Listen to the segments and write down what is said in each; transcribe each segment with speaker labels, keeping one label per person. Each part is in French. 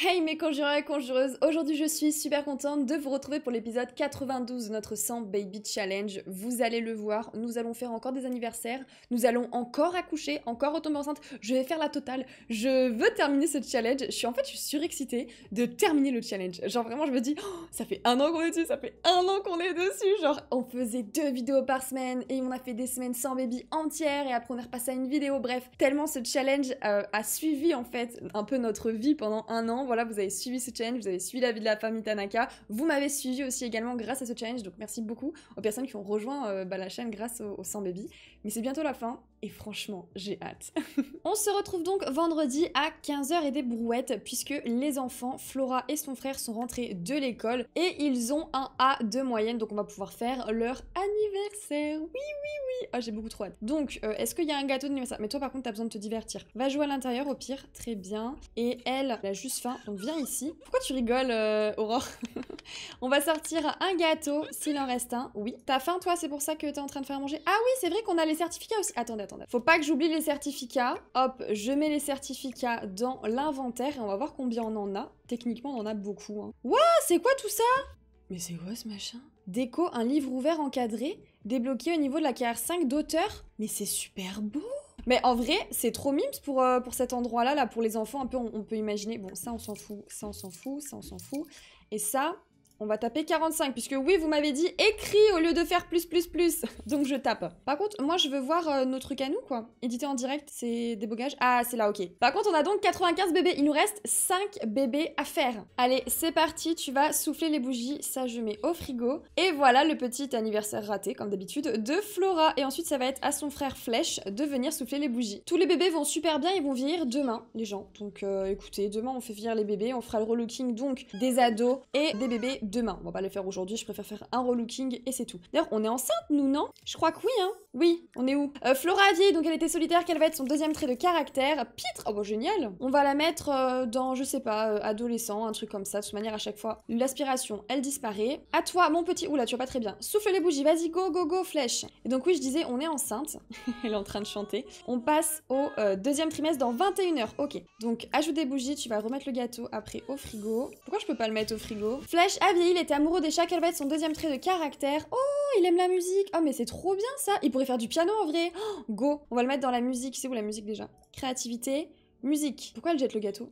Speaker 1: Hey mes conjureurs et conjureuses, aujourd'hui je suis super contente de vous retrouver pour l'épisode 92 de notre 100 Baby Challenge. Vous allez le voir, nous allons faire encore des anniversaires, nous allons encore accoucher, encore retomber enceinte, je vais faire la totale, je veux terminer ce challenge. Je suis en fait je suis surexcitée de terminer le challenge. Genre vraiment je me dis, oh, ça fait un an qu'on est dessus, ça fait un an qu'on est dessus. Genre on faisait deux vidéos par semaine et on a fait des semaines sans baby entières et après on est repassé à une vidéo. Bref, tellement ce challenge euh, a suivi en fait un peu notre vie pendant un an voilà, vous avez suivi ce challenge, vous avez suivi la vie de la famille Tanaka. Vous m'avez suivi aussi également grâce à ce challenge. Donc merci beaucoup aux personnes qui ont rejoint euh, bah, la chaîne grâce au, au 100 Baby. Mais c'est bientôt la fin. Et franchement, j'ai hâte. on se retrouve donc vendredi à 15h et des brouettes, puisque les enfants, Flora et son frère, sont rentrés de l'école et ils ont un A de moyenne, donc on va pouvoir faire leur anniversaire. Oui, oui, oui. Ah, j'ai beaucoup trop hâte. Donc, euh, est-ce qu'il y a un gâteau d'anniversaire Mais toi, par contre, t'as besoin de te divertir. Va jouer à l'intérieur, au pire. Très bien. Et elle, elle a juste faim, donc viens ici. Pourquoi tu rigoles, euh, Aurore On va sortir un gâteau, s'il en reste un. Oui. T'as faim, toi C'est pour ça que t'es en train de faire manger Ah oui, c'est vrai qu'on a les certificats aussi. Attendez. Faut pas que j'oublie les certificats. Hop, je mets les certificats dans l'inventaire et on va voir combien on en a. Techniquement, on en a beaucoup. Hein. Ouah, c'est quoi tout ça Mais c'est quoi ce machin Déco, un livre ouvert encadré, débloqué au niveau de la carrière 5 d'auteur. Mais c'est super beau mais en vrai, c'est trop mimes pour, euh, pour cet endroit-là, là, pour les enfants, un peu, on, on peut imaginer, bon, ça, on s'en fout, ça, on s'en fout, ça, on s'en fout. Et ça, on va taper 45, puisque oui, vous m'avez dit écrit au lieu de faire plus, plus, plus. Donc je tape. Par contre, moi, je veux voir euh, notre nos trucs à nous, quoi. Éditer en direct, c'est débogage. Ah, c'est là, ok. Par contre, on a donc 95 bébés. Il nous reste 5 bébés à faire. Allez, c'est parti. Tu vas souffler les bougies. Ça, je mets au frigo. Et voilà le petit anniversaire raté, comme d'habitude, de Flora. Et ensuite, ça va être à son frère Flèche de venir souffler les bougies. Tous les bébés vont super bien. Ils vont vieillir demain, les gens. Donc euh, écoutez, demain, on fait vieillir les bébés. On fera le relooking, donc, des ados et des bébés demain. On va pas le faire aujourd'hui, je préfère faire un relooking et c'est tout. D'ailleurs, on est enceinte, nous, non Je crois que oui, hein Oui, on est où euh, Flora vie donc elle était solitaire, quel va être son deuxième trait de caractère Pitre Oh bah génial On va la mettre euh, dans, je sais pas, euh, adolescent, un truc comme ça. De toute manière, à chaque fois, l'aspiration, elle disparaît. À toi, mon petit... Oula, tu vas pas très bien. Souffle les bougies, vas-y, go, go, go, flèche Et donc oui, je disais, on est enceinte. elle est en train de chanter. On passe au euh, deuxième trimestre dans 21h. Ok. Donc, ajoute des bougies, tu vas remettre le gâteau après au frigo. Pourquoi je peux pas le mettre au frigo Flèche, il était amoureux des chats, quel va être son deuxième trait de caractère Oh, il aime la musique Oh, mais c'est trop bien ça Il pourrait faire du piano en vrai oh, Go On va le mettre dans la musique, c'est où la musique déjà Créativité, musique. Pourquoi elle jette le gâteau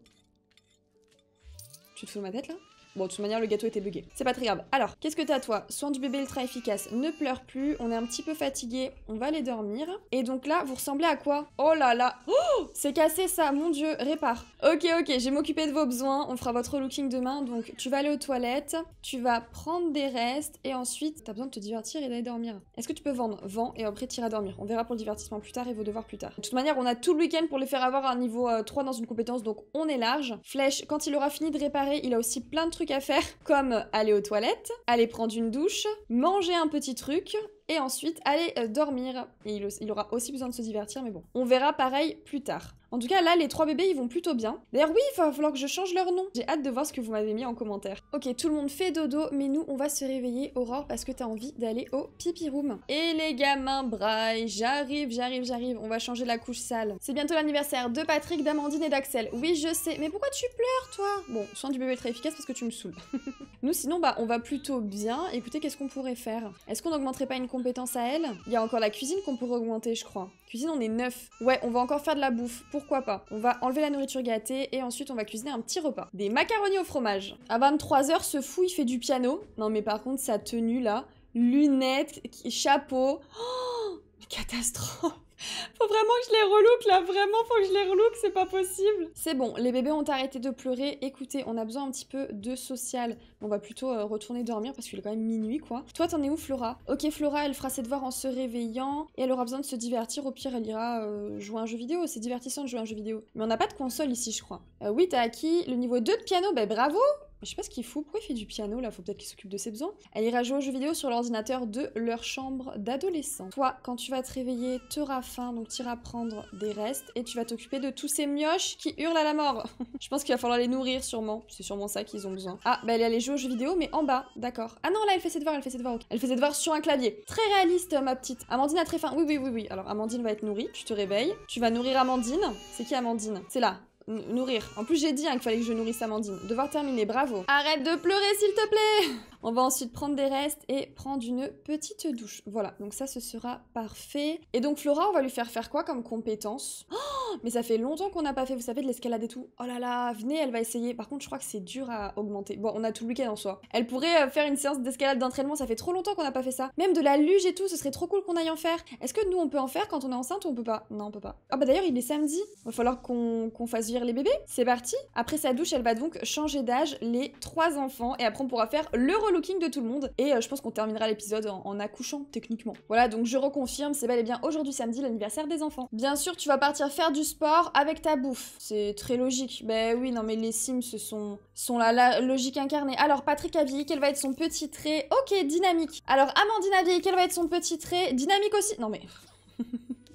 Speaker 1: Tu te fous de ma tête là Bon, de toute manière, le gâteau était bugué. C'est pas très grave. Alors, qu'est-ce que t'as toi Soin du bébé ultra efficace. Ne pleure plus. On est un petit peu fatigué. On va aller dormir. Et donc là, vous ressemblez à quoi Oh là là oh C'est cassé ça, mon dieu. Répare. Ok, ok, j'ai m'occuper de vos besoins. On fera votre looking demain. Donc, tu vas aller aux toilettes. Tu vas prendre des restes. Et ensuite, t'as besoin de te divertir et d'aller dormir. Est-ce que tu peux vendre Vent et après, t'iras dormir. On verra pour le divertissement plus tard et vos devoirs plus tard. De toute manière, on a tout le week-end pour les faire avoir un niveau 3 euh, dans une compétence. Donc, on est large. Flèche, quand il aura fini de réparer, il a aussi plein de trucs à faire, comme aller aux toilettes, aller prendre une douche, manger un petit truc, et ensuite aller euh, dormir. il aura aussi besoin de se divertir, mais bon, on verra pareil plus tard. En tout cas, là, les trois bébés, ils vont plutôt bien. D'ailleurs, oui, il va falloir que je change leur nom. J'ai hâte de voir ce que vous m'avez mis en commentaire. Ok, tout le monde fait dodo, mais nous, on va se réveiller, Aurore, parce que t'as envie d'aller au pipi room. Et les gamins braille, j'arrive, j'arrive, j'arrive. On va changer la couche sale. C'est bientôt l'anniversaire de Patrick, d'Amandine et d'Axel. Oui, je sais. Mais pourquoi tu pleures, toi Bon, soin du bébé très efficace parce que tu me saoules. nous, sinon, bah, on va plutôt bien. Écoutez, qu'est-ce qu'on pourrait faire Est-ce qu'on n'augmenterait pas une compétence à elle Il y a encore la cuisine qu'on pourrait augmenter, je crois. Cuisine, on est neuf. Ouais, on va encore faire de la bouffe, pourquoi pas. On va enlever la nourriture gâtée et ensuite on va cuisiner un petit repas. Des macaronis au fromage. À 23h, ce fou, il fait du piano. Non mais par contre, sa tenue là, lunettes, chapeau... Oh, catastrophe faut vraiment que je les relouque là, vraiment faut que je les relouque c'est pas possible. C'est bon, les bébés ont arrêté de pleurer. Écoutez, on a besoin un petit peu de social. On va plutôt euh, retourner dormir parce qu'il est quand même minuit quoi. Toi t'en es où Flora Ok Flora, elle fera ses devoirs en se réveillant et elle aura besoin de se divertir. Au pire, elle ira euh, jouer à un jeu vidéo. C'est divertissant de jouer à un jeu vidéo. Mais on n'a pas de console ici, je crois. Euh, oui, t'as acquis le niveau 2 de piano, ben bravo je sais pas ce qu'il fout, pourquoi il fait du piano là, faut peut-être qu'il s'occupe de ses besoins. Elle ira jouer aux jeux vidéo sur l'ordinateur de leur chambre d'adolescent. Toi, quand tu vas te réveiller, t'auras faim, donc t'iras prendre des restes et tu vas t'occuper de tous ces mioches qui hurlent à la mort. je pense qu'il va falloir les nourrir sûrement, c'est sûrement ça qu'ils ont besoin. Ah, bah elle est allée jouer aux jeux vidéo mais en bas, d'accord. Ah non, là elle fait ses devoirs, elle fait ses devoirs, Elle fait ses devoirs sur un clavier. Très réaliste ma petite. Amandine a très faim, oui oui oui oui. Alors Amandine va être nourrie, tu te réveilles, tu vas nourrir Amandine. C'est qui Amandine C'est là, nourrir. En plus, j'ai dit hein, qu'il fallait que je nourrisse Amandine. Devoir terminer, bravo. Arrête de pleurer, s'il te plaît On va ensuite prendre des restes et prendre une petite douche. Voilà, donc ça, ce sera parfait. Et donc, Flora, on va lui faire faire quoi comme compétence oh, Mais ça fait longtemps qu'on n'a pas fait, vous savez, de l'escalade et tout. Oh là là, venez, elle va essayer. Par contre, je crois que c'est dur à augmenter. Bon, on a tout le week-end en soi. Elle pourrait euh, faire une séance d'escalade d'entraînement, ça fait trop longtemps qu'on n'a pas fait ça. Même de la luge et tout, ce serait trop cool qu'on aille en faire. Est-ce que nous, on peut en faire quand on est enceinte ou on peut pas Non, on peut pas. Ah bah d'ailleurs, il est samedi. va falloir qu'on fasse les bébés. C'est parti Après sa douche, elle va donc changer d'âge les trois enfants et après on pourra faire le relooking de tout le monde. Et euh, je pense qu'on terminera l'épisode en, accouchant techniquement. Voilà, donc je reconfirme, c'est bel et bien aujourd'hui samedi l'anniversaire des enfants. Bien sûr, tu vas partir faire du sport avec ta bouffe. C'est très logique. Ben oui, non mais les Sims ce sont, sont la, la logique incarnée. Alors Patrick Avilly, quel va être son petit trait Ok, dynamique. Alors Amandine Avilly, quel va être son petit trait Dynamique aussi. Non mais...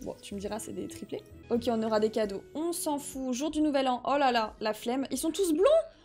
Speaker 1: Bon, tu me diras, c'est des triplés. Ok, on aura des cadeaux. On s'en fout. Jour du nouvel an. Oh là là, la flemme. Ils sont tous blonds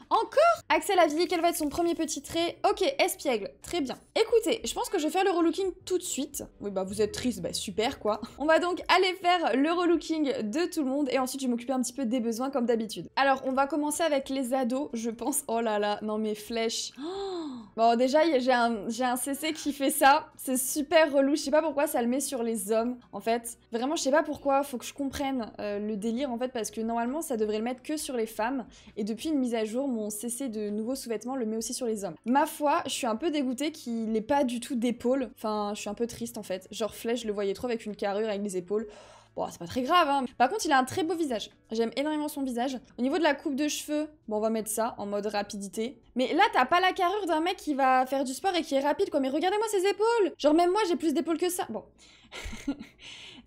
Speaker 1: encore Axel a dit quel va être son premier petit trait Ok, espiègle, très bien. Écoutez, je pense que je vais faire le relooking tout de suite. Oui bah vous êtes triste, bah super quoi. On va donc aller faire le relooking de tout le monde et ensuite je vais m'occuper un petit peu des besoins comme d'habitude. Alors on va commencer avec les ados, je pense. Oh là là, non mes flèches. bon déjà j'ai un, un CC qui fait ça, c'est super relou, je sais pas pourquoi ça le met sur les hommes en fait. Vraiment je sais pas pourquoi, faut que je comprenne euh, le délire en fait parce que normalement ça devrait le mettre que sur les femmes et depuis une mise à jour mon CC de nouveaux sous-vêtements le met aussi sur les hommes. Ma foi, je suis un peu dégoûtée qu'il n'ait pas du tout d'épaule. Enfin, je suis un peu triste en fait. Genre Flèche, je le voyais trop avec une carrure, avec des épaules. Bon, c'est pas très grave, hein. Par contre, il a un très beau visage. J'aime énormément son visage. Au niveau de la coupe de cheveux, bon, on va mettre ça en mode rapidité. Mais là, t'as pas la carrure d'un mec qui va faire du sport et qui est rapide, quoi. Mais regardez-moi ses épaules Genre, même moi, j'ai plus d'épaules que ça. Bon.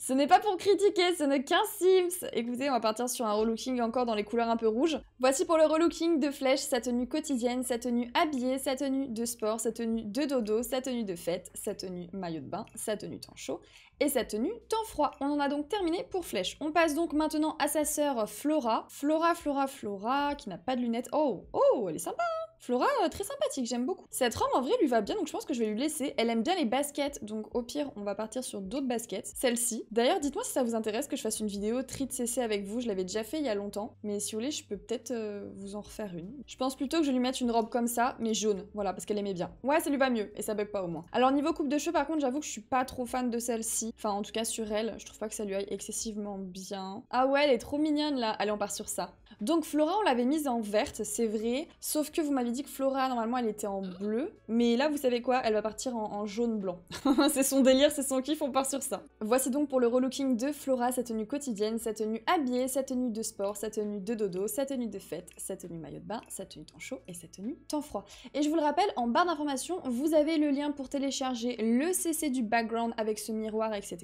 Speaker 1: Ce n'est pas pour critiquer, ce n'est qu'un Sims Écoutez, on va partir sur un relooking encore dans les couleurs un peu rouges. Voici pour le relooking de Flèche, sa tenue quotidienne, sa tenue habillée, sa tenue de sport, sa tenue de dodo, sa tenue de fête, sa tenue maillot de bain, sa tenue temps chaud et sa tenue temps froid. On en a donc terminé pour Flèche. On passe donc maintenant à sa sœur Flora. Flora, Flora, Flora, qui n'a pas de lunettes. Oh, oh, elle est sympa hein Flora, euh, très sympathique, j'aime beaucoup. Cette robe en vrai lui va bien, donc je pense que je vais lui laisser. Elle aime bien les baskets, donc au pire, on va partir sur d'autres baskets. Celle-ci. D'ailleurs, dites-moi si ça vous intéresse que je fasse une vidéo tri de CC avec vous. Je l'avais déjà fait il y a longtemps, mais si vous voulez, je peux peut-être euh, vous en refaire une. Je pense plutôt que je lui mette une robe comme ça, mais jaune, voilà, parce qu'elle aimait bien. Ouais, ça lui va mieux, et ça bug pas au moins. Alors niveau coupe de cheveux, par contre, j'avoue que je suis pas trop fan de celle-ci. Enfin, en tout cas sur elle, je trouve pas que ça lui aille excessivement bien. Ah ouais, elle est trop mignonne là. Allez, on part sur ça. Donc Flora, on l'avait mise en verte, c'est vrai. Sauf que vous m'avez dit que Flora, normalement, elle était en bleu. Mais là, vous savez quoi Elle va partir en, jaune-blanc. c'est son délire, c'est son kiff, on part sur ça. Voici donc pour le relooking de Flora, sa tenue quotidienne, sa tenue habillée, sa tenue de sport, sa tenue de dodo, sa tenue de fête, sa tenue maillot de bain, sa tenue temps chaud et sa tenue temps froid. Et je vous le rappelle, en barre d'informations, vous avez le lien pour télécharger le CC du background avec ce miroir, etc.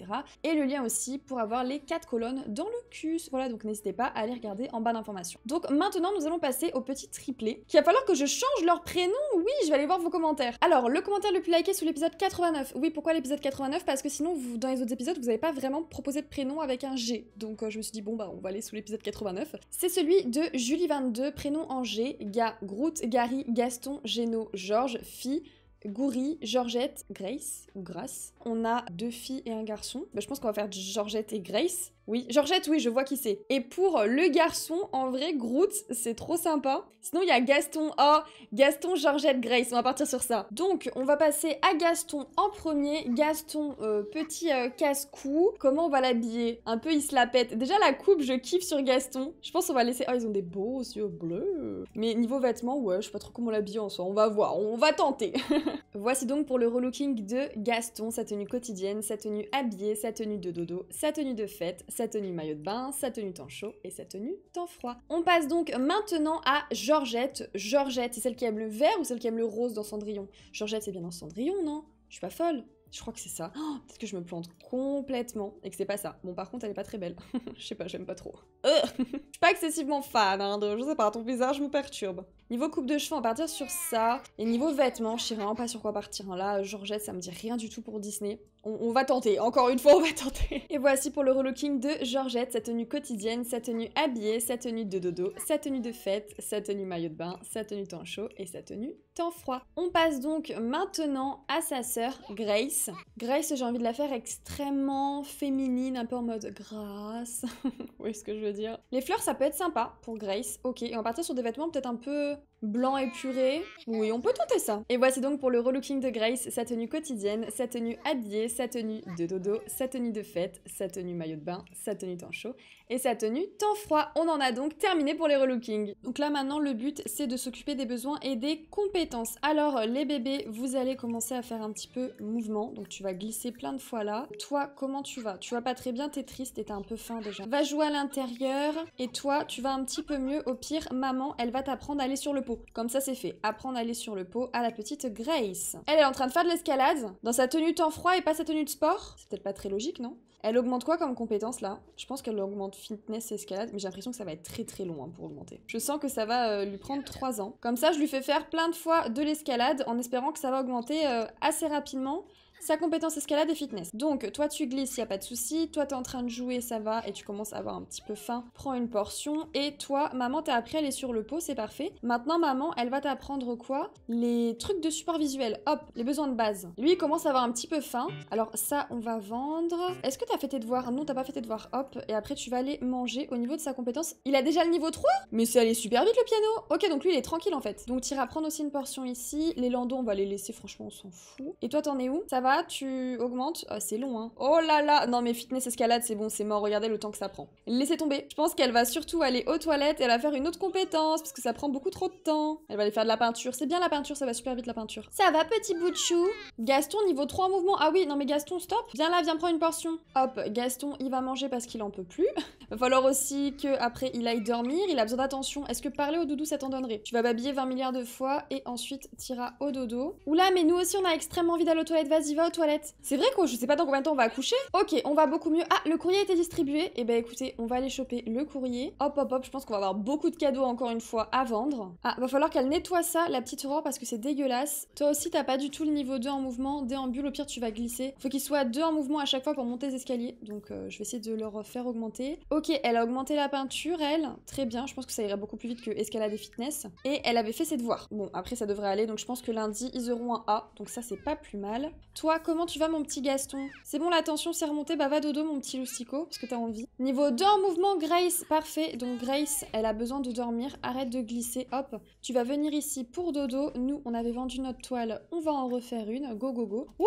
Speaker 1: Et le lien aussi pour avoir les quatre colonnes dans le cul. Voilà, donc n'hésitez pas à aller regarder en barre d'informations donc maintenant, nous allons passer au petit triplé, qu'il va falloir que je change leur prénom. Oui, je vais aller voir vos commentaires. Alors, le commentaire le plus liké sous l'épisode 89. Oui, pourquoi l'épisode 89 Parce que sinon, vous, dans les autres épisodes, vous n'avez pas vraiment proposé de prénom avec un G. Donc euh, je me suis dit, bon, bah, on va aller sous l'épisode 89. C'est celui de Julie22, prénom en G, Ga, Groot, Gary, Gaston, Géno, Georges, Fille. Goury, Georgette, Grace ou Grace. On a deux filles et un garçon. Bah, je pense qu'on va faire Georgette et Grace. Oui, Georgette, oui, je vois qui c'est. Et pour euh, le garçon, en vrai, Groot, c'est trop sympa. Sinon, il y a Gaston. Oh, Gaston, Georgette, Grace. On va partir sur ça. Donc, on va passer à Gaston en premier. Gaston, euh, petit euh, casse-cou. Comment on va l'habiller Un peu, il se la pète. Déjà, la coupe, je kiffe sur Gaston. Je pense qu'on va laisser... Oh, ils ont des beaux yeux bleus. Mais niveau vêtements, ouais, je sais pas trop comment l'habiller en soi. On va voir, on va tenter. Voici donc pour le relooking de Gaston, sa tenue quotidienne, sa tenue habillée, sa tenue de dodo, sa tenue de fête, sa tenue maillot de bain, sa tenue temps chaud et sa tenue temps froid. On passe donc maintenant à Georgette. Georgette, c'est celle qui aime le vert ou celle qui aime le rose dans Cendrillon Georgette, c'est bien dans Cendrillon, non Je suis pas folle. Je crois que c'est ça. Oh, peut-être que je me plante complètement et que c'est pas ça. Bon, par contre, elle est pas très belle. je sais pas, j'aime pas trop. Euh, je suis pas excessivement fan, hein, de, je sais pas, ton visage me perturbe. Niveau coupe de cheveux, on va partir sur ça. Et niveau vêtements, je sais vraiment pas sur quoi partir. Hein. Là, Georgette, ça me dit rien du tout pour Disney on, va tenter, encore une fois on va tenter. Et voici pour le relooking de Georgette, sa tenue quotidienne, sa tenue habillée, sa tenue de dodo, sa tenue de fête, sa tenue maillot de bain, sa tenue temps chaud et sa tenue temps froid. On passe donc maintenant à sa sœur Grace. Grace, j'ai envie de la faire extrêmement féminine, un peu en mode grâce. Vous voyez ce que je veux dire Les fleurs, ça peut être sympa pour Grace, ok. Et on va partir sur des vêtements peut-être un peu blanc épuré. Oui, on peut tenter ça. Et voici donc pour le relooking de Grace, sa tenue quotidienne, sa tenue habillée, sa tenue de dodo, sa tenue de fête, sa tenue maillot de bain, sa tenue temps chaud et sa tenue temps froid. On en a donc terminé pour les relooking. Donc là maintenant le but c'est de s'occuper des besoins et des compétences. Alors les bébés, vous allez commencer à faire un petit peu mouvement, donc tu vas glisser plein de fois là. Toi, comment tu vas Tu vas pas très bien, t'es triste et t'as un peu faim déjà. Va jouer à l'intérieur et toi, tu vas un petit peu mieux. Au pire, maman, elle va t'apprendre à aller sur le pot. Comme ça c'est fait. Apprendre à aller sur le pot à la petite Grace. Elle est en train de faire de l'escalade dans sa tenue temps froid et pas sa tenue de sport. C'est peut-être pas très logique, non Elle augmente quoi comme compétence là Je pense qu'elle augmente fitness escalade, mais j'ai l'impression que ça va être très très long hein, pour augmenter. Je sens que ça va euh, lui prendre 3 ans. Comme ça, je lui fais faire plein de fois de l'escalade en espérant que ça va augmenter euh, assez rapidement sa compétence escalade et fitness. Donc, toi, tu glisses, y a pas de souci. Toi, tu es en train de jouer, ça va, et tu commences à avoir un petit peu faim. Prends une portion. Et toi, maman, t'as appris à aller sur le pot, c'est parfait. Maintenant, maman, elle va t'apprendre quoi Les trucs de support visuel. Hop, les besoins de base. Lui, il commence à avoir un petit peu faim. Alors, ça, on va vendre. Est-ce que tu as fait tes devoirs Non, t'as pas fait tes devoirs. Hop, et après, tu vas aller manger au niveau de sa compétence. Il a déjà le niveau 3 Mais c'est allé super vite le piano. Ok, donc lui, il est tranquille en fait. Donc, vas prendre aussi une portion ici. Les landons, on va les laisser, franchement, on s'en fout. Et toi, t'en es où Ça va tu augmentes. Ah, c'est long, hein. Oh là là Non, mais fitness escalade, c'est bon, c'est mort. Regardez le temps que ça prend. Laissez tomber. Je pense qu'elle va surtout aller aux toilettes et elle va faire une autre compétence parce que ça prend beaucoup trop de temps. Elle va aller faire de la peinture. C'est bien la peinture, ça va super vite la peinture. Ça va, petit bout de chou Gaston, niveau 3 en mouvement. Ah oui, non mais Gaston, stop. Viens là, viens prendre une portion. Hop, Gaston, il va manger parce qu'il en peut plus. va falloir aussi que après il aille dormir. Il a besoin d'attention. Est-ce que parler au doudou, ça t'en donnerait Tu vas babiller 20 milliards de fois et ensuite t'iras au dodo. Oula, mais nous aussi, on a extrêmement envie d'aller aux toilettes. Vas-y, va aux toilettes. C'est vrai quoi, je sais pas dans combien de temps on va accoucher. Ok, on va beaucoup mieux. Ah, le courrier a été distribué. Eh ben écoutez, on va aller choper le courrier. Hop, hop, hop, je pense qu'on va avoir beaucoup de cadeaux encore une fois à vendre. Ah, va falloir qu'elle nettoie ça, la petite Aurore, parce que c'est dégueulasse. Toi aussi, t'as pas du tout le niveau 2 en mouvement. Déambule, au pire, tu vas glisser. Faut qu'il soit 2 en mouvement à chaque fois pour monter les escaliers. Donc euh, je vais essayer de leur faire augmenter. Ok, elle a augmenté la peinture, elle. Très bien, je pense que ça irait beaucoup plus vite que escalade fitness. Et elle avait fait ses devoirs. Bon, après, ça devrait aller, donc je pense que lundi, ils auront un A. Donc ça, c'est pas plus mal comment tu vas, mon petit Gaston C'est bon, la tension s'est remontée. Bah, va dodo, mon petit Lustico, parce que t'as envie. Niveau 2 en mouvement, Grace, parfait. Donc, Grace, elle a besoin de dormir. Arrête de glisser, hop. Tu vas venir ici pour dodo. Nous, on avait vendu notre toile. On va en refaire une. Go, go, go. Ouh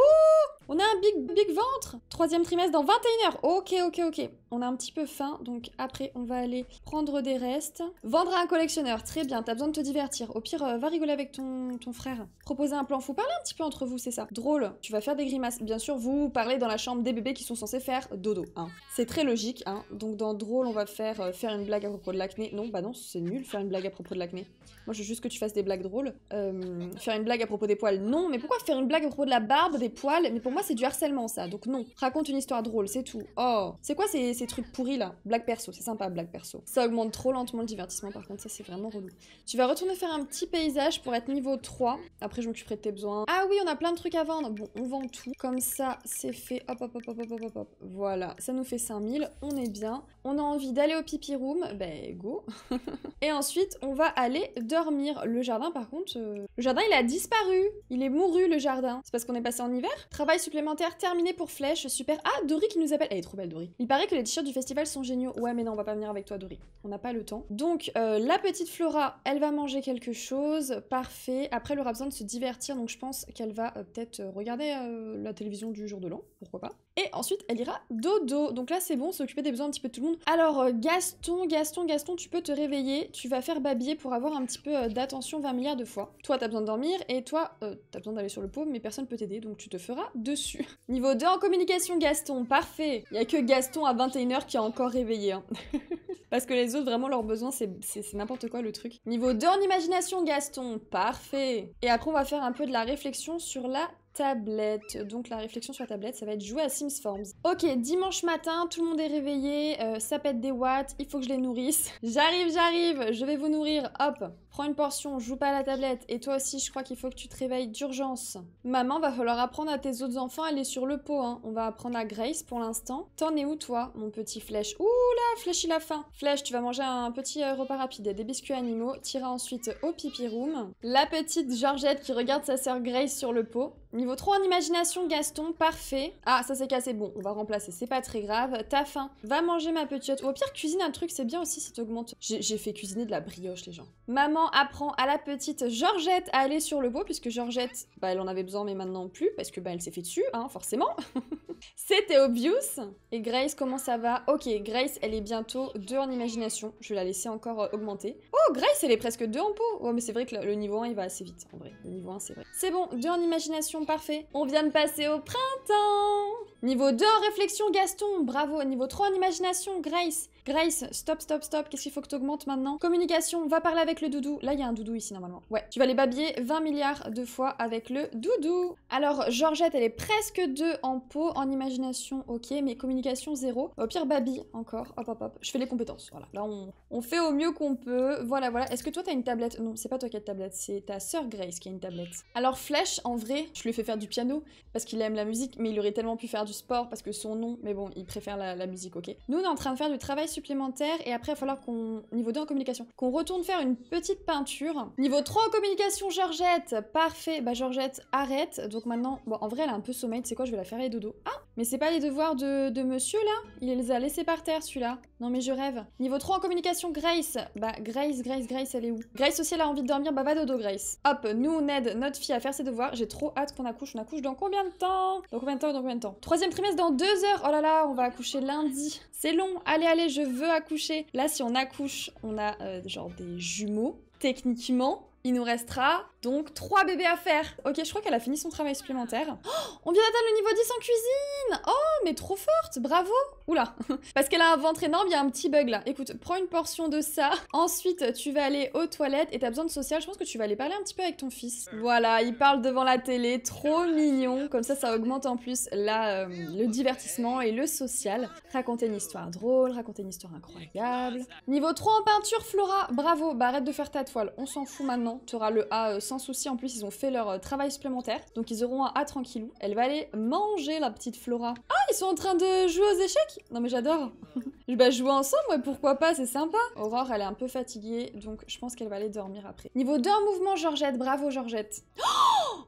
Speaker 1: On a un big, big ventre Troisième trimestre dans 21h. Ok, ok, ok. On a un petit peu faim, donc après, on va aller prendre des restes. Vendre à un collectionneur, très bien. T'as besoin de te divertir. Au pire, euh, va rigoler avec ton, ton frère. Proposer un plan. Faut parler un petit peu entre vous, c'est ça. Drôle. Tu vas faire des grimaces. Bien sûr, vous, parlez dans la chambre des bébés qui sont censés faire dodo. Hein. C'est très logique. Hein. Donc dans drôle, on va faire euh, faire une blague à propos de l'acné. Non, bah non, c'est nul faire une blague à propos de l'acné. Moi, je veux juste que tu fasses des blagues drôles. Euh, faire une blague à propos des poils, non. Mais pourquoi faire une blague à propos de la barbe, des poils Mais pour moi, c'est du harcèlement, ça. Donc non. Raconte une histoire drôle, c'est tout. Oh, c'est quoi ces, ces trucs pourris là Blague perso, c'est sympa, blague perso. Ça augmente trop lentement le divertissement. Par contre, ça, c'est vraiment relou. Tu vas retourner faire un petit paysage pour être niveau 3. Après, je m'occuperai de tes besoins. Ah oui, on a plein de trucs à vendre. Bon, on vend tout. Comme ça, c'est fait. Hop, hop, hop, hop, hop, hop, hop. Voilà, ça nous fait 5000. On est bien. On a envie d'aller au pipi room. Ben, go. et ensuite, on va aller dormir. Le jardin, par contre, euh, le jardin, il a disparu. Il est mouru, le jardin. C'est parce qu'on est passé en hiver. Travail supplémentaire terminé pour Flèche. Super. Ah, Dory qui nous appelle. Elle est trop belle, Dory. Il paraît que les t-shirts du festival sont géniaux. Ouais, mais non, on va pas venir avec toi, Dory. On n'a pas le temps. Donc, euh, la petite Flora, elle va manger quelque chose. Parfait. Après, elle aura besoin de se divertir. Donc, je pense qu'elle va euh, peut-être regarder euh, la télévision du jour de l'an, pourquoi pas. Et ensuite, elle ira dodo. Donc là, c'est bon, s'occuper des besoins un petit peu de tout le monde. Alors, euh, Gaston, Gaston, Gaston, tu peux te réveiller, tu vas faire babiller pour avoir un petit peu euh, d'attention 20 milliards de fois. Toi, t'as besoin de dormir, et toi, t'as besoin d'aller sur le pot, mais personne peut t'aider, donc tu te feras dessus. Niveau 2 en communication, Gaston, parfait. Il n'y a que Gaston à 21h qui est encore réveillé. Hein. Parce que les autres, vraiment, leurs besoins, c'est n'importe quoi le truc. Niveau 2 en imagination, Gaston, parfait. Et après, on va faire un peu de la réflexion sur la tablette. Donc la réflexion sur la tablette, ça va être jouer à Sims Forms. Ok, dimanche matin, tout le monde est réveillé, euh, ça pète des watts, il faut que je les nourrisse. J'arrive, j'arrive, je vais vous nourrir, hop Prends une portion, joue pas à la tablette, et toi aussi je crois qu'il faut que tu te réveilles d'urgence. Maman, va falloir apprendre à tes autres enfants à aller sur le pot, hein. On va apprendre à Grace pour l'instant. T'en es où toi, mon petit Flèche Ouh là, Flèche il a faim Flèche, tu vas manger un petit euh, repas rapide, des biscuits animaux, Tira ensuite au pipi room. La petite Georgette qui regarde sa sœur Grace sur le pot. Trop en imagination, Gaston, parfait. Ah, ça s'est cassé, bon, on va remplacer, c'est pas très grave. T'as faim, va manger ma petite. Ou au pire, cuisine un truc, c'est bien aussi si t'augmentes. J'ai fait cuisiner de la brioche, les gens. Maman apprend à la petite Georgette à aller sur le beau, puisque Georgette, bah, elle en avait besoin, mais maintenant plus, parce que bah, elle s'est fait dessus, hein, forcément. C'était obvious. Et Grace, comment ça va Ok, Grace, elle est bientôt 2 en imagination. Je vais la laisser encore euh, augmenter. Oh, Grace, elle est presque 2 en pot Ouais, mais c'est vrai que le niveau 1, il va assez vite, en vrai. Le niveau 1, c'est vrai. C'est bon, 2 en imagination, parfait. On vient de passer au printemps Niveau 2 en réflexion, Gaston, bravo. Niveau 3 en imagination, Grace. Grace, stop, stop, stop, qu'est-ce qu'il faut que tu augmentes maintenant Communication, va parler avec le doudou. Là, il y a un doudou ici, normalement. Ouais, tu vas les babiller 20 milliards de fois avec le doudou. Alors, Georgette, elle est presque 2 en peau, en imagination, ok, mais communication, zéro. Au pire, babille encore, hop, hop, hop. Je fais les compétences, voilà. Là, on, fait au mieux qu'on peut, voilà, voilà. Est-ce que toi, t'as une tablette Non, c'est pas toi qui as une tablette, c'est ta sœur Grace qui a une tablette. Alors, Flèche, en vrai, je lui fais faire du piano, parce qu'il aime la musique, mais il aurait tellement pu faire du sport parce que son nom, mais bon, il préfère la, musique, ok. Nous, on est en train de faire du travail supplémentaire et après, il va falloir qu'on. Niveau 2 en communication, qu'on retourne faire une petite peinture. Niveau 3 en communication, Georgette, parfait. Bah, Georgette, arrête. Donc maintenant, bon, en vrai, elle a un peu sommeil, tu sais quoi, je vais la faire les dodo. Ah, mais c'est pas les devoirs de, monsieur là Il les a laissés par terre, celui-là. Non, mais je rêve. Niveau 3 en communication, Grace. Bah, Grace, Grace, Grace, elle est où Grace aussi, elle a envie de dormir, bah, va dodo, Grace. Hop, nous, on aide notre fille à faire ses devoirs. J'ai trop hâte qu'on accouche. On accouche dans combien de temps Dans combien de temps Dans combien de temps Troisième trimestre dans deux heures. Oh là là, on va accoucher lundi. C'est long. Allez, allez, je veux accoucher. Là, si on accouche, on a euh, genre des jumeaux, techniquement. Il nous restera donc trois bébés à faire. Ok, je crois qu'elle a fini son travail supplémentaire. Ah. Oh, on vient d'atteindre le niveau 10 en cuisine Oh, mais trop forte Bravo Oula Parce qu'elle a un ventre énorme, il y a un petit bug là. Écoute, prends une portion de ça. Ensuite, tu vas aller aux toilettes et t'as besoin de social. Je pense que tu vas aller parler un petit peu avec ton fils. Euh. Voilà, il parle devant la télé. Trop mignon Comme ça, ça augmente en plus euh, le divertissement et le social. Raconter une histoire drôle, raconter une histoire incroyable. Niveau 3 en peinture, Flora Bravo Bah arrête de faire ta toile, on s'en fout maintenant dedans. Tu auras le A euh, sans souci. En plus, ils ont fait leur euh, travail supplémentaire. Donc, ils auront un A tranquillou. Elle va aller manger la petite Flora. Ah, ils sont en train de jouer aux échecs Non, mais j'adore. je bah, jouer ensemble, pourquoi pas, c'est sympa. Aurore, elle est un peu fatiguée, donc je pense qu'elle va aller dormir après. Niveau 2 mouvement, Georgette. Bravo, Georgette.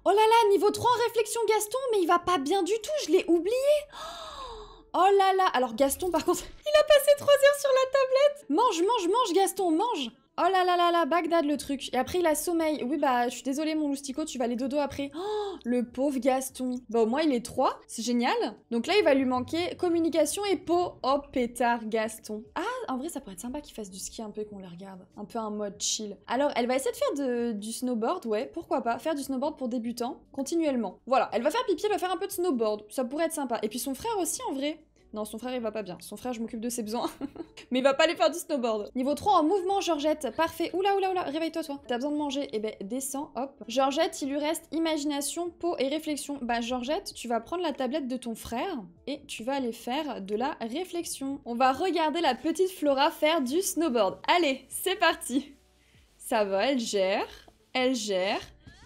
Speaker 1: Oh là là, niveau 3 réflexion, Gaston, mais il va pas bien du tout, je l'ai oublié. Oh là là Alors Gaston, par contre, il a passé 3 heures sur la tablette Mange, mange, mange, Gaston, mange Oh là là là là, Bagdad le truc. Et après, il a sommeil. Oui, bah, je suis désolée, mon loustico, tu vas aller dodo après. Oh, le pauvre Gaston. Bah, au moins, il est 3. C'est génial. Donc là, il va lui manquer communication et peau. Oh, pétard, Gaston. Ah, en vrai, ça pourrait être sympa qu'il fasse du ski un peu et qu'on le regarde. Un peu un mode chill. Alors, elle va essayer de faire du snowboard, ouais, pourquoi pas. Faire du snowboard pour débutants, continuellement. Voilà, elle va faire pipi, elle va faire un peu de snowboard. Ça pourrait être sympa. Et puis son frère aussi, en vrai. Non, son frère, il va pas bien. Son frère, je m'occupe de ses besoins. Mais il va pas aller faire du snowboard. Niveau 3 en mouvement, Georgette. Parfait. Oula, oula, oula. Réveille-toi, toi. T'as besoin de manger. Eh ben, descends, hop. Georgette, il lui reste imagination, peau et réflexion. Bah, Georgette, tu vas prendre la tablette de ton frère et tu vas aller faire de la réflexion. On va regarder la petite Flora faire du snowboard. Allez, c'est parti. Ça va, elle gère. Elle gère.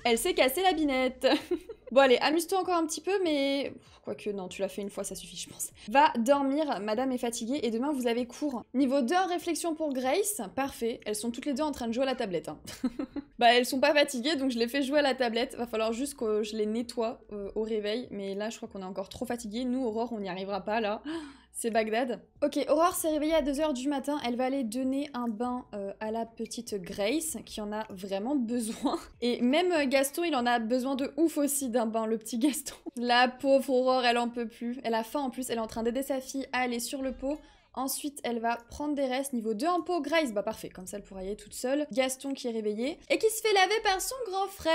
Speaker 1: Elle s'est cassée la binette. Bon allez, amuse-toi encore un petit peu, mais... Quoique non, tu l'as fait une fois, ça suffit je pense. Va dormir, madame est fatiguée et demain vous avez cours. Niveau 2, réflexion pour Grace, parfait. Elles sont toutes les deux en train de jouer à la tablette. Hein. bah elles sont pas fatiguées, donc je les fais jouer à la tablette. Va falloir juste que je les nettoie euh, au réveil, mais là je crois qu'on est encore trop fatigués. Nous, Aurore, on n'y arrivera pas là. C'est Bagdad. Ok, Aurore s'est réveillée à 2h du matin. Elle va aller donner un bain euh, à la petite Grace, qui en a vraiment besoin. Et même euh, Gaston, il en a besoin de ouf aussi d'un bain, le petit Gaston. La pauvre Aurore, elle en peut plus. Elle a faim en plus. Elle est en train d'aider sa fille à aller sur le pot Ensuite, elle va prendre des restes niveau 2 en pot, Grace, bah parfait, comme ça elle pourra y aller toute seule. Gaston qui est réveillé et qui se fait laver par son grand frère.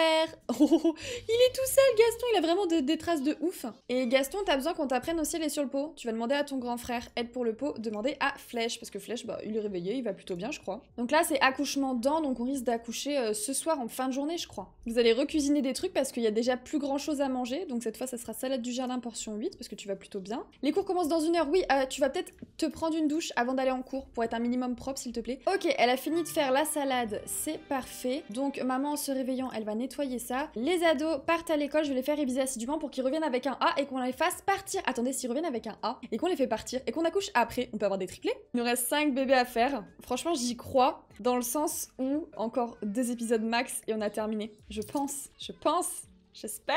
Speaker 1: Oh, oh, oh, il est tout seul, Gaston, il a vraiment des traces de ouf. Et Gaston, t'as besoin qu'on t'apprenne aussi à aller sur le pot. Tu vas demander à ton grand frère, aide pour le pot, demander à Flèche, parce que Flèche, bah il est réveillé, il va plutôt bien, je crois. Donc là, c'est accouchement dents, donc on risque d'accoucher euh, ce soir en fin de journée, je crois. Vous allez recuisiner des trucs parce qu'il y a déjà plus grand chose à manger, donc cette fois, ça sera salade du jardin portion 8, parce que tu vas plutôt bien. Les cours commencent dans une heure, oui, euh, tu vas peut-être te prendre d'une douche avant d'aller en cours pour être un minimum propre, s'il te plaît. Ok, elle a fini de faire la salade, c'est parfait. Donc, maman, en se réveillant, elle va nettoyer ça. Les ados partent à l'école, je vais les faire réviser assidûment pour qu'ils reviennent avec un A et qu'on les fasse partir. Attendez, s'ils reviennent avec un A et qu'on les fait partir et qu'on accouche après, on peut avoir des triplés. Il nous reste 5 bébés à faire. Franchement, j'y crois dans le sens où encore deux épisodes max et on a terminé. Je pense, je pense, j'espère.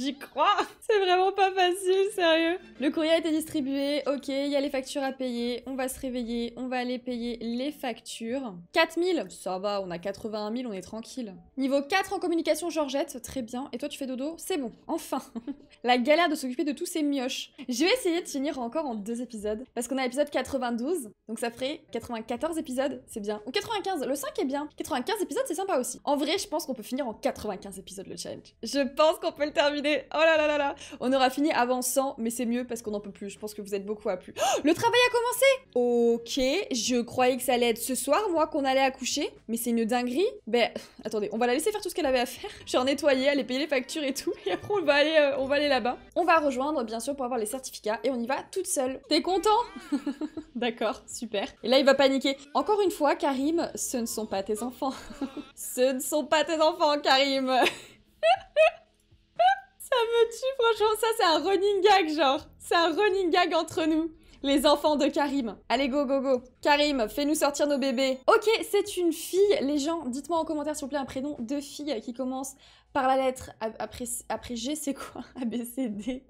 Speaker 1: J'y crois C'est vraiment pas facile, sérieux Le courrier a été distribué, ok, il y a les factures à payer, on va se réveiller, on va aller payer les factures. 4000 Ça va, on a 81 000, on est tranquille. Niveau 4 en communication Georgette, très bien. Et toi tu fais dodo C'est bon, enfin La galère de s'occuper de tous ces mioches. Je vais essayer de finir encore en deux épisodes, parce qu'on a épisode 92, donc ça ferait 94 épisodes, c'est bien. Ou 95, le 5 est bien. 95 épisodes, c'est sympa aussi. En vrai, je pense qu'on peut finir en 95 épisodes le challenge. Je pense qu'on peut le terminer Oh là là là là. On aura fini avant 100, mais c'est mieux parce qu'on n'en peut plus. Je pense que vous êtes beaucoup à plus. Oh, le travail a commencé Ok, je croyais que ça allait être ce soir, moi, qu'on allait accoucher. Mais c'est une dinguerie. Ben, attendez, on va la laisser faire tout ce qu'elle avait à faire. en nettoyer, aller payer les factures et tout. Et après, on va aller, euh, on va aller là-bas. On va rejoindre, bien sûr, pour avoir les certificats. Et on y va toute seule. T'es content D'accord, super. Et là, il va paniquer. Encore une fois, Karim, ce ne sont pas tes enfants. ce ne sont pas tes enfants, Karim. Ça me tue, franchement, ça c'est un running gag, genre. C'est un running gag entre nous. Les enfants de Karim. Allez, go, go, go. Karim, fais-nous sortir nos bébés. Ok, c'est une fille. Les gens, dites-moi en commentaire s'il vous plaît un prénom de fille qui commence par la lettre après, après G, c'est quoi A, B, C, D,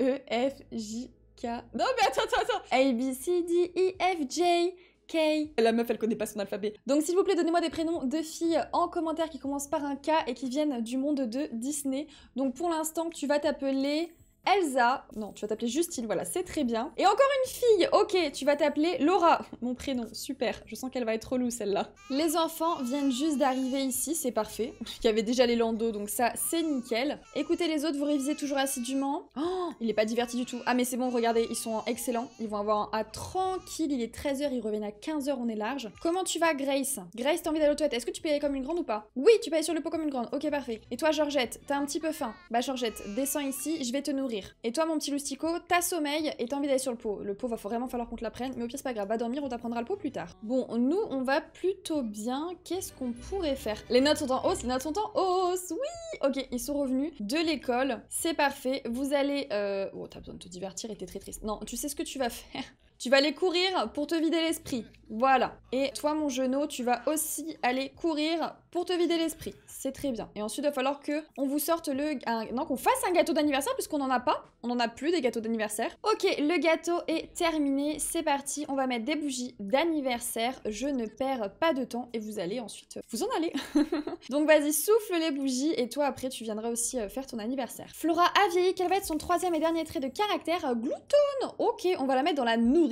Speaker 1: E, F, J, K. Non, mais attends, attends, attends. A, B, C, D, E, F, J. Kay. La meuf, elle connaît pas son alphabet. Donc s'il vous plaît, donnez-moi des prénoms de filles en commentaire qui commencent par un K et qui viennent du monde de Disney. Donc pour l'instant, tu vas t'appeler Elsa. Non, tu vas t'appeler Justine, voilà, c'est très bien. Et encore une fille, ok, tu vas t'appeler Laura. Mon prénom, super. Je sens qu'elle va être relou celle-là. Les enfants viennent juste d'arriver ici, c'est parfait. Il y avait déjà les landos, donc ça, c'est nickel. Écoutez les autres, vous révisez toujours assidûment. Oh, il est pas diverti du tout. Ah, mais c'est bon, regardez, ils sont excellents. Ils vont avoir un A tranquille, il est 13h, ils reviennent à 15h, on est large. Comment tu vas, Grace Grace, t'as envie d'aller aux toilettes. Est-ce que tu payes comme une grande ou pas Oui, tu payes sur le pot comme une grande. Ok, parfait. Et toi, Georgette, t'as un petit peu faim. Bah, Georgette, descends ici, je vais te nourrir. Et toi, mon petit loustico, t'as sommeil et t'as envie d'aller sur le pot. Le pot va vraiment falloir qu'on te prenne. mais au pire, c'est pas grave, va dormir, on t'apprendra le pot plus tard. Bon, nous, on va plutôt bien. Qu'est-ce qu'on pourrait faire Les notes sont en hausse, les notes sont en hausse, oui Ok, ils sont revenus de l'école, c'est parfait. Vous allez... Euh, oh, t'as besoin de te divertir et t'es très triste. Non, tu sais ce que tu vas faire tu vas aller courir pour te vider l'esprit. Voilà. Et toi, mon genou, tu vas aussi aller courir pour te vider l'esprit. C'est très bien. Et ensuite, il va falloir que on vous sorte le... non, qu'on fasse un gâteau d'anniversaire puisqu'on n'en a pas. On n'en a plus des gâteaux d'anniversaire. Ok, le gâteau est terminé. C'est parti. On va mettre des bougies d'anniversaire. Je ne perds pas de temps et vous allez ensuite vous en aller. Donc vas-y, souffle les bougies et toi, après, tu viendras aussi euh, faire ton anniversaire. Flora a vieilli. Quel va être son troisième et dernier trait de caractère Glouton. Ok, on va la mettre dans la nouvelle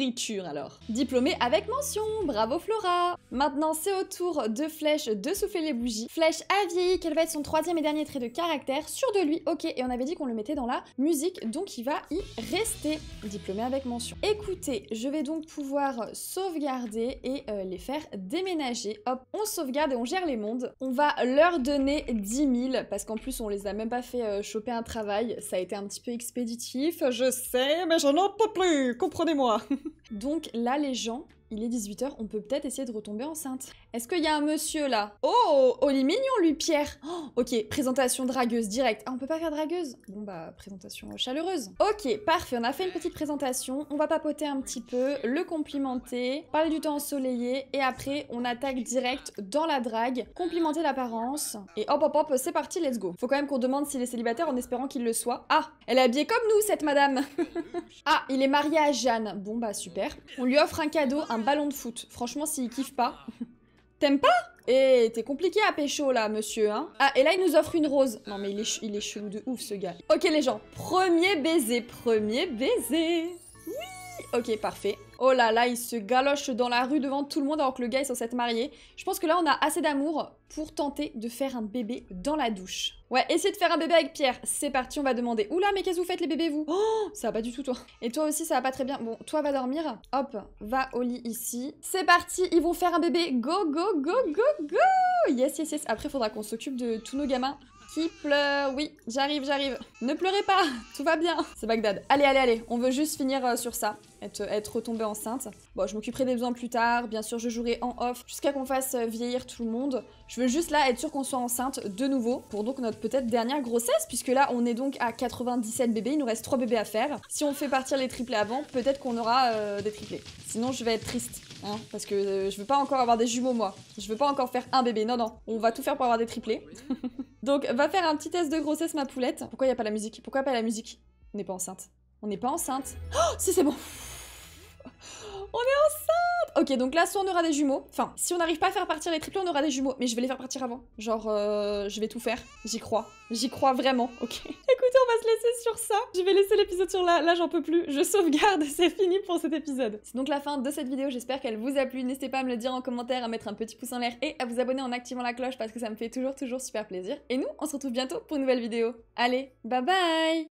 Speaker 1: alors. diplômé avec mention, bravo Flora Maintenant c'est au tour de Flèche de souffler les bougies. Flèche a vieilli, quel va être son troisième et dernier trait de caractère, sûr de lui, ok, et on avait dit qu'on le mettait dans la musique, donc il va y rester, diplômé avec mention. Écoutez, je vais donc pouvoir sauvegarder et euh, les faire déménager. Hop, on sauvegarde et on gère les mondes. On va leur donner 10 000, parce qu'en plus on les a même pas fait euh, choper un travail, ça a été un petit peu expéditif, je sais, mais j'en ai pas plus, comprenez-moi Donc là, les gens il est 18h, on peut peut-être essayer de retomber enceinte. Est-ce qu'il y a un monsieur là Oh Oh, il est mignon lui, Pierre oh, Ok, présentation dragueuse direct. Ah, on peut pas faire dragueuse Bon bah, présentation chaleureuse. Ok, parfait, on a fait une petite présentation. On va papoter un petit peu, le complimenter, parler du temps ensoleillé et après, on attaque direct dans la drague, complimenter l'apparence et hop hop hop, c'est parti, let's go. Faut quand même qu'on demande s'il est célibataire en espérant qu'il le soit. Ah Elle est habillée comme nous, cette madame Ah, il est marié à Jeanne. Bon bah, super. On lui offre un cadeau, un ballon de foot. Franchement, s'il kiffe pas... T'aimes pas Eh, t'es compliqué à pécho là, monsieur, hein. Ah, et là, il nous offre une rose. Non, mais il est, il est chelou de ouf, ce gars. Ok, les gens, premier baiser, premier baiser. Oui Ok, parfait. Oh là là, il se galoche dans la rue devant tout le monde alors que le gars est censé être marié. Je pense que là, on a assez d'amour pour tenter de faire un bébé dans la douche. Ouais, essayez de faire un bébé avec Pierre. C'est parti, on va demander. Oula, mais qu'est-ce que vous faites les bébés, vous Oh, ça va pas du tout, toi. Et toi aussi, ça va pas très bien. Bon, toi, va dormir. Hop, va au lit ici. C'est parti, ils vont faire un bébé. Go, go, go, go, go Yes, yes, yes. Après, faudra qu'on s'occupe de tous nos gamins. Qui euh, Oui, j'arrive, j'arrive. Ne pleurez pas, tout va bien. C'est Bagdad. Allez, allez, allez, on veut juste finir euh, sur ça. Être, être retombée enceinte. Bon, je m'occuperai des besoins plus tard. Bien sûr, je jouerai en off jusqu'à qu'on fasse euh, vieillir tout le monde. Je veux juste là être sûr qu'on soit enceinte de nouveau pour donc notre peut-être dernière grossesse, puisque là, on est donc à 97 bébés. Il nous reste 3 bébés à faire. Si on fait partir les triplés avant, peut-être qu'on aura des triplés. Sinon, je vais être triste. Hein, parce que euh, je veux pas encore avoir des jumeaux, moi. Je veux pas encore faire un bébé. Non, non. On va tout faire pour avoir des triplés. Donc, va faire un petit test de grossesse, ma poulette. Pourquoi y a pas la musique Pourquoi pas la musique On n'est pas enceinte. On n'est pas enceinte. Oh, si, c'est bon. On est enceinte Ok, donc là, soit on aura des jumeaux. Enfin, si on n'arrive pas à faire partir les triplés, on aura des jumeaux. Mais je vais les faire partir avant. Genre, euh, je vais tout faire. J'y crois. J'y crois vraiment. Ok. Écoutez, on va se laisser sur ça. Je vais laisser l'épisode sur là. Là, j'en peux plus. Je sauvegarde. C'est fini pour cet épisode. C'est donc la fin de cette vidéo. J'espère qu'elle vous a plu. N'hésitez pas à me le dire en commentaire, à mettre un petit pouce en l'air et à vous abonner en activant la cloche parce que ça me fait toujours, toujours super plaisir. Et nous, on se retrouve bientôt pour une nouvelle vidéo. Allez, bye bye